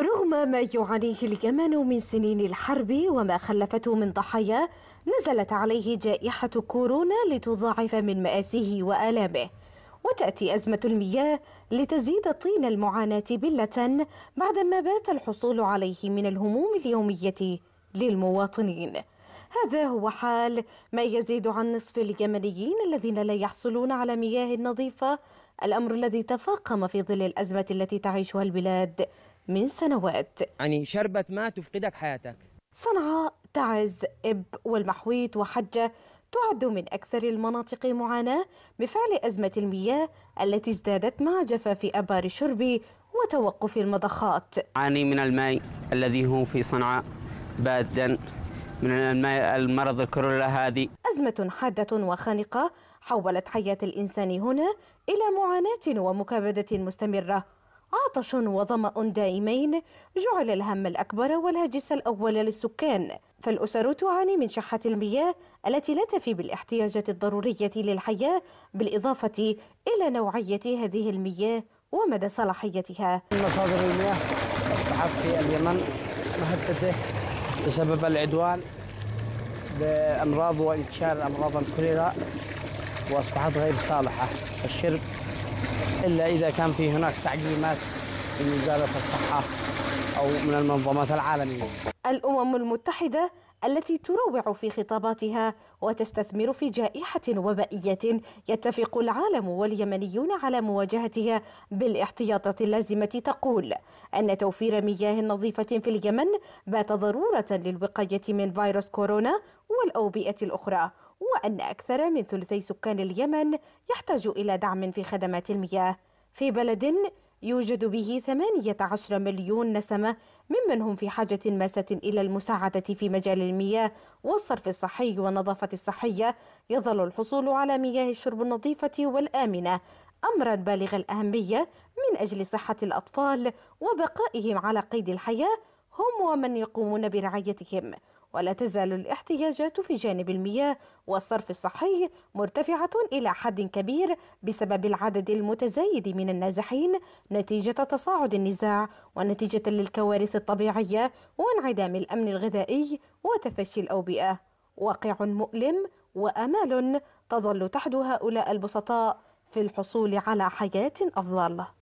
رغم ما يعانيه اليمن من سنين الحرب وما خلفته من ضحايا نزلت عليه جائحة كورونا لتضاعف من مآسيه وآلامه وتأتي أزمة المياه لتزيد طين المعاناة بلة بعدما بات الحصول عليه من الهموم اليومية للمواطنين هذا هو حال ما يزيد عن نصف اليمنيين الذين لا يحصلون على مياه نظيفة الأمر الذي تفاقم في ظل الأزمة التي تعيشها البلاد من سنوات يعني شربة ماء تفقدك حياتك صنعاء تعز إب والمحويت وحجة تعد من أكثر المناطق معاناة بفعل أزمة المياه التي ازدادت مع جفاف أبار الشرب وتوقف المضخات عاني من الماء الذي هو في صنعاء بادا من المرض الكورولا هذه أزمة حادة وخانقة حولت حياة الإنسان هنا إلى معاناة ومكابدة مستمرة عطش وظمأ دائمين جعل الهم الأكبر والهاجس الأول للسكان فالأسر تعاني من شحة المياه التي لا تفي بالاحتياجات الضرورية للحياة بالإضافة إلى نوعية هذه المياه ومدى صلاحيتها مصادر المياه في اليمن مهدده بسبب العدوان بأمراض وانتشار الأمراض الكوليرا وأصبحت غير صالحة للشرب إلا إذا كان في هناك تعليمات من وزارة الصحة أو من المنظمات العالمية الأمم المتحدة التي تروع في خطاباتها وتستثمر في جائحة وبائية يتفق العالم واليمنيون على مواجهتها بالاحتياطات اللازمة تقول أن توفير مياه نظيفة في اليمن بات ضرورة للوقاية من فيروس كورونا والأوبئة الأخرى وأن أكثر من ثلثي سكان اليمن يحتاج إلى دعم في خدمات المياه في بلد يوجد به 18 مليون نسمة ممن هم في حاجة ماسة إلى المساعدة في مجال المياه والصرف الصحي والنظافة الصحية يظل الحصول على مياه الشرب النظيفة والآمنة أمرا بالغ الأهمية من أجل صحة الأطفال وبقائهم على قيد الحياة هم ومن يقومون برعايتهم ولا تزال الاحتياجات في جانب المياه والصرف الصحي مرتفعة إلى حد كبير بسبب العدد المتزايد من النازحين نتيجة تصاعد النزاع ونتيجة للكوارث الطبيعية وانعدام الأمن الغذائي وتفشي الأوبئة واقع مؤلم وأمال تظل تحدو هؤلاء البسطاء في الحصول على حياة أفضل